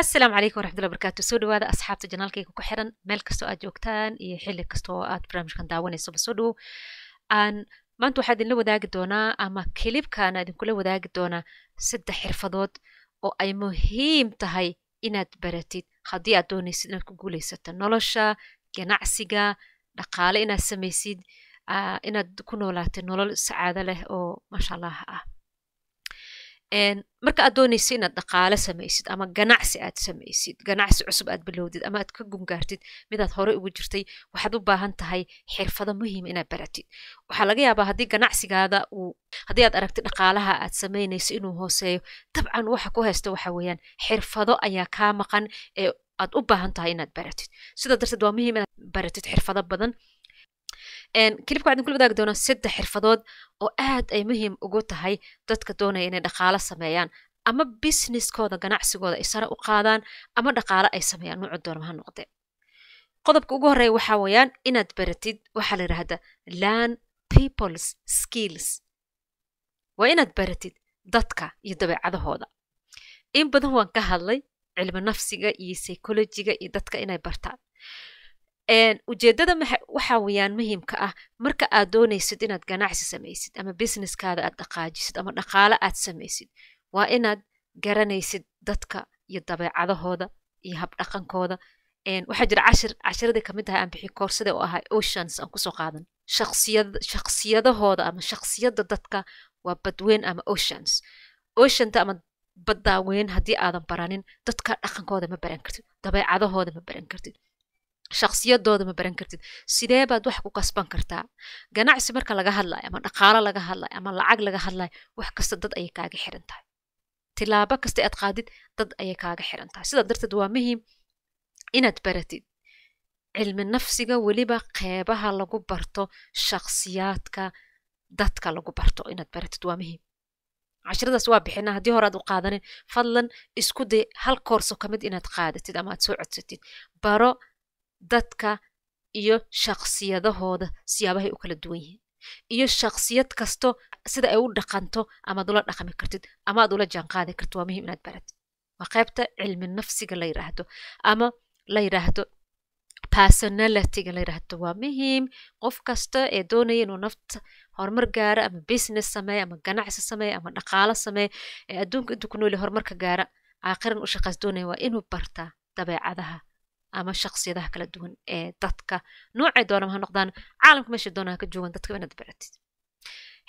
asalaamu calaykum waraxmatulla barakaatu soo dhawaada asxaabta janaalkayga ku xiran meel kastoo aad joogtaan iyo xilli kasta oo aad barnaamijkan daawaneysaba soo dhawow aan maanta waxaa idinla wadaagi doonaa ama kilibkaana idinkula wadaagi doonaa saddex xirfadood oo ay muhiim tahay inaad baratid haddii aad doonaysid inaad ku guulaysato nolosha ganacsiga dhaqaale inaad samaysid inaad ku noolaatid nolol sacaado leh oo maasha allah ah marka aad doonaysa inaad dhaqaale samaysid ama ganacsi aad samaysid ganacsi cusub aad bilowdid ama aad ka gungaartid midaad hore ugu jirtay waxaad u baahan tahay xirfado muhiima ah inaad baratid waxaa laga yaabaa haddii ganacsigaada uu haddii aad aragtid dhaqaalaha aad samaynayso inuu hooseeyo dabcan waxa ku haysta waxa weeyaan xirfado ayaa kaa maqan ee aad u baahan tahay inaad baratid sidaa darteed waa muhiim inaad baratid xirfado badan klibka waxaan idin kula wadaagi doonaa saddex xirfadood oo aad ay muhiim ugu tahay dadka doonaya inay dhaqaalo sameeyaan ama businesskooda ganacsigooda ay sare u qaadaan ama dhaqaalo ay sameeyaan nuucu doonama ha noqdee qodobka ugu horreeya waxaa weeyaan inaad baratid waxaa la yidhaahda learn people's skills waa inaad baratid dadka iyo dabeecadahooda in badan waan ka hadlay cilmi nafsiga iyo psychologiga iyo dadka inay bartaan ujeedada waxaa weyaan muhiimka ah marka aad doonaysid inaad ganacsi samaysid ama businesskaada aad dhaqaajisid ama dhaqaale aad samaysid waa inaad garanaysid dadka iyo dabeecadahooda iyo habdhaqankooda waxaa jira cashir cashiradii kamid ahay aan bixi koorsade oo ahaa oceans aan kusoo qaadan shakhsiyadahooda ama shakhsiyadda dadka waa badweyn ama oceans oceanta ama baddaa weyn haddii aadan baranin dadka dhaqankooda ma baran kartid dabeecadahooda ma baran kartid shakhsiyadooda ma baran kartid sidee baad wax ku kasban kartaa ganacsi marka laga hadlayo ama dhaqaalo laga hadlayo ama lacag laga hadlayo wax kasta dad ayay kaaga xiran tahay tilaabo kasta aad qaadid dad ayay kaaga xiran tahay sidaa darteed waa muhiim inaad baratid cilmi nafsiga weliba qeybaha lagu barto shakhsiyaadka dadka lagu barto inaad baratid waa muhiim cashiradaas waa bixinaa haddii hore aad u qaadanin fadlan isku day hal koorso ka mid inaad qaadatid ama aad soo codsatid baro dadka iyo shakhsiyadahooda siyaabahay u kala duwan yihiin iyo shakhsiyad kasto sida ay u dhaqanto amaad ula dhaqmi kartid ama ad ula jaanqaadi kartid waa muhiim inaad baratid waa qaybta cilmi nafsiga la yidhaahdo ama la yidhaahdo personalityga la yidhaahdo waa muhiim qof kasta ee doonaya inuu nafta horumar gaaro ama business sameeya ama ganacsi sameeya ama dhaqaalo sameeya ee adduunka intuu ku nooli horumarka gaara aakhiran u shaqaas doonaya waa inuu bartaa dabeecadaha ama shaqsiyadaha kala duwan ee dadka noocay doonama ha noqdaan caalamka meesha doona ha ka joogan dadka inaad baratid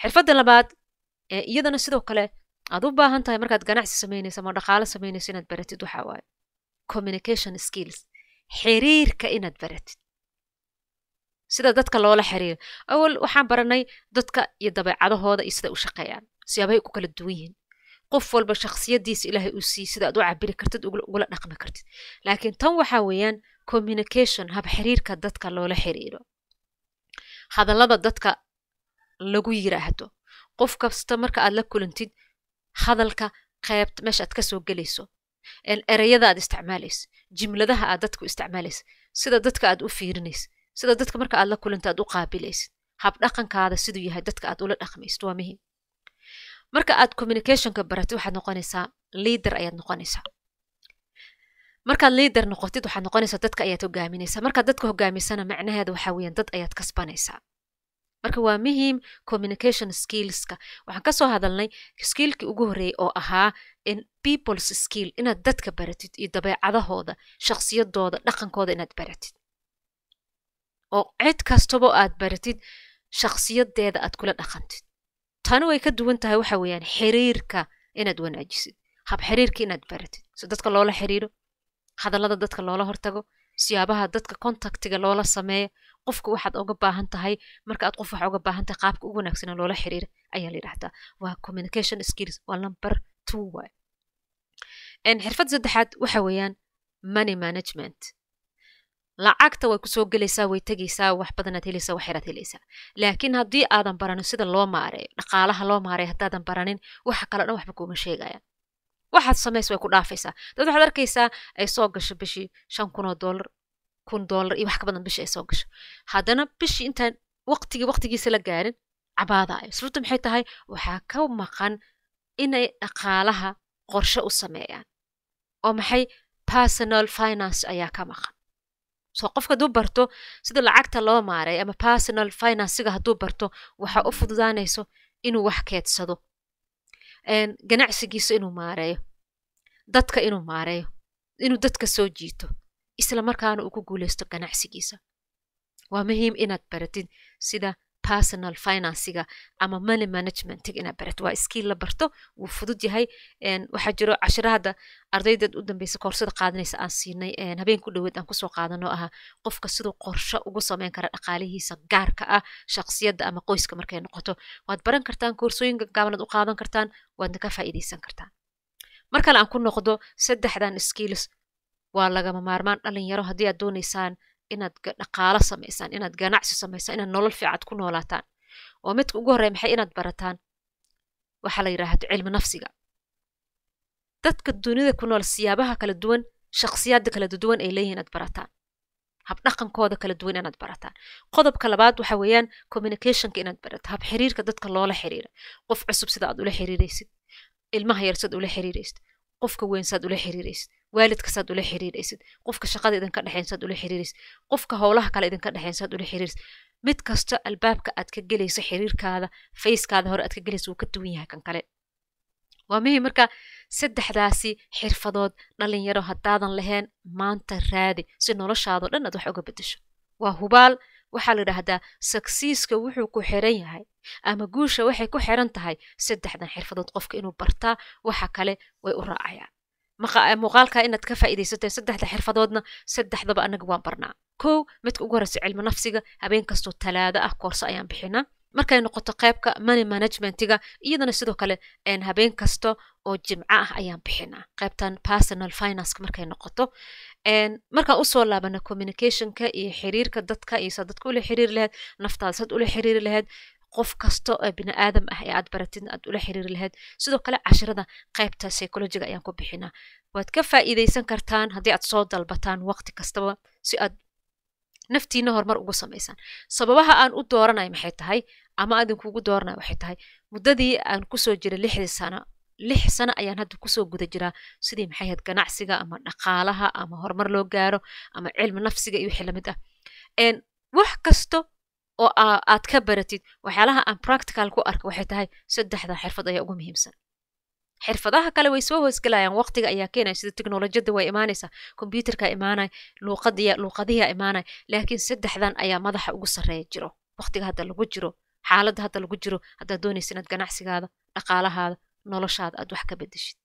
xirfadda labaad ee iyadana sidoo kale aad u baahan tahay markaad ganacsi samaynaysa ama dhaqaalo samaynaysa inaad baratid waxaa waaye communication skills xiriirka inaad baratid sida dadka loola xiriiro awal waxaan baranay dadka iyo dabeecadahooda iyo sida u shaqeeyaan siyaabahay ku kala duwan yihiin qof walba shaqsiyadiisa ilaahay uu siiy sida aad u cabiri kartid ugula dhaqmi kartid laakiin tan waxaa weeyaan communication hab xiriirka dadka loola xiriiro hadallada dadka lagu yiraahdo qof kasta marka aad la kulantid hadalka qeybta meesha aad kasoo gelayso erayada aad isticmaalayso jimladaha aad dadku isticmaalaysa sida dadka aad u fiirinaysa sida dadka marka aad la kulanta aad u qaabilaysid hab dhaqankaada siduu yahay dadka aad ula dhaqmaysid waa muhiim marka aad communicationka baratid waxaad noqonaysaa liader ayaad noqonaysaa markaad liader noqotid waxaad noqonaysaa dadka ayaad hogaaminaysaa markaad dadka hogaamisana macnaheeda waxaa weeyaan dad ayaad kasbanaysaa marka waa muhiim communication skillska waxaan kasoo hadalnay skillkii ugu horreeyey oo ahaa in peoples skill inaad dadka baratid iyo dabeecadahooda shaqsiyadooda dhaqankooda inaad baratid oo cid kastaba aad baratid shakhsiyadeeda aad kula dhaqantid tani way ka duwan tahay waxa weeyaan xiriirka inaad wanaajisid hab xiriirka inaad baratid so dadka loola xiriiro hadallada dadka loola hortago siyaabaha dadka contactiga loola sameeyo qofka waxaad uga baahan tahay marka aad qof waxa uga baahan tahay qaabka ugu wanaagsana loola xiriira ayaa la yidhahdaa waa communication skills waa number two waay xirfad saddexaad waxa weeyaan money management lacagta way kusoo gelaysaa way tegaysaa wax badanaad helaysaa wax yaraad helaysaa laakiin haddii aadan baranin sida loo maareeyo dhaqaalaha loo maareeyo haddaadan baranin waxa kale dhan waxba kuuma sheegayaan waxaad samays way ku dhaafaysaa dad waxaad arkaysaa ay soo gasho bishii shan kunoo doolar kun doolar iyo wax ka badan bishii ay soo gasho haddana bishii intaan waqtigii waqtigiisa la gaarin cabaadaayo sababta maxay tahay waxaa ka maqan inay dhaqaalaha qorshe u sameeyaan oo maxay personal finance ayaa ka maqan soo qofka haduu barto sida lacagta loo maaray ama personal financega hadduu barto waxa u fududaanayso inuu wax keedsado ganacsigiisa inuu maareeyo dadka inuu maareeyo inuu dadka soo jiito isla markaana uu ku guuleysto ganacsigiisa waa muhiim inaad baratid sida personal finansiga ama money managementiga inaad barato waa skiil la barto wuu fudud yahay waxaa jiro cashirahada ardaydeed u dambeysa koorsada qaadanaysa aan siinay habeen dhoweed aan kusoo qaadanoo ahaa qofka siduu qorsho ugu sameyn kara dhaqaalihiisa gaarka ah shaqsiyadda ama qoyska markay noqoto waad baran kartaan koorsooyin gaabanaad u qaadan kartaan waadna ka faa'iidaysan kartaan mar kale aan ku noqdo saddexdan skills waa lagama maarmaan dhalinyaro haddii aad doonaysaan inaad dhaqaalo samaysaan inaad ganacsi samaysaan inaad nolol fiicad ku noolaataan oo midka ugu horreya maxay inaad barataan waxaa la yidhaahdo cilmi nafsiga dadka dunida ku nool siyaabaha kala duwan shakhsiyaadda kala duwan ay leeyihin inaad barataan habdhaqankooda kala duwan inaad barataan qodobka labaad waxa weeyaan communicationka inaad barato hab xiriirka dadka loola xiriira qof cusub sida aad ula xiriiraysid ilmaha yar siad ula xiriiraysid qofka weyn saaad ula xiriiraysid waalidka saad ula xiriiraysid qofka shaqada idinka dhexayn saad ula xiriiraysid qofka howlaha kale idinka dhexayn saad ula xiriiraysid mid kasta albaabka aad ka gelayso xiriirkaada fayskaada hore aad ka gelayso wuu ka duwan yahay kan kale waa muhiim marka saddexdaasi xirfadood dhalinyaro haddaadan lahayn maanta raadi si noloshaado dhan aad wax uga bedesho waa hubaal waxaa la idhaahdaa saksiiska wuxuu ku xiran yahay ama guusha waxay ku xiran tahay saddexdan xirfadood qofka inuu bartaa waxa kale way u raacayaan Eh, muuqaalka inaad ka faa'iidaysateen saddexda xirfadoodna saddexdaba annaga waan barnaa kow midka ugu horeysa cilmi nafsiga habeen kastoo talaado ah koorse ayaan bixinaa markay noqoto qaybka money managementiga iyadana sidoo kale habeen kasta oo jimco ah ayaan bixinaa qaybtan personal finance markay noqoto markaan usoo laabana communicationka iyo xiriirka dadka iyo saad dadka ula xiriiri laheyd naftaada saad ula xiriiri laheyd qof kasta ee eh, bini aadam ah ee aad baratid aad ula xiriiri lahayd sidoo kale cashirada qaybta psychologiga ayaan ku bixinaa waad ka faa'iidaysan kartaan haddii aad soo dalbataan waqti kastaba si aad naftiina horumar ugu samaysaan sababaha aan u dooranay maxay tahay ama adinkuugu dooranay waxay tahay muddadii aan kusoo jiray lixdii sano lix sano ayaan hadda kusoo guda jiraa sidii maxay ahayd ganacsiga ama dhaqaalaha ama horumar loo gaaro ama cilmi nafsiga iyo wixii lamid ah wax kasto oo aad ka baratid waxyaalaha aan practical ku arka waxay tahay saddexda xirfad ayaa ugu muhiimsan xirfadaha kale way soo hoosgelayaan waqtiga ayaa keenaya sida teknolojiyada way imaanaysaa kombyuterka imaanay luuqadiya luuqadihiya imaanay laakiin saddexdan ayaa madaxa ugu sarreeya jiro waqtiga hadda lagu jiro xaaladda hadda lagu jiro haddaad doonaysa inaad ganacsigaada dhaqaalahaada noloshaada aad wax ka bedeshid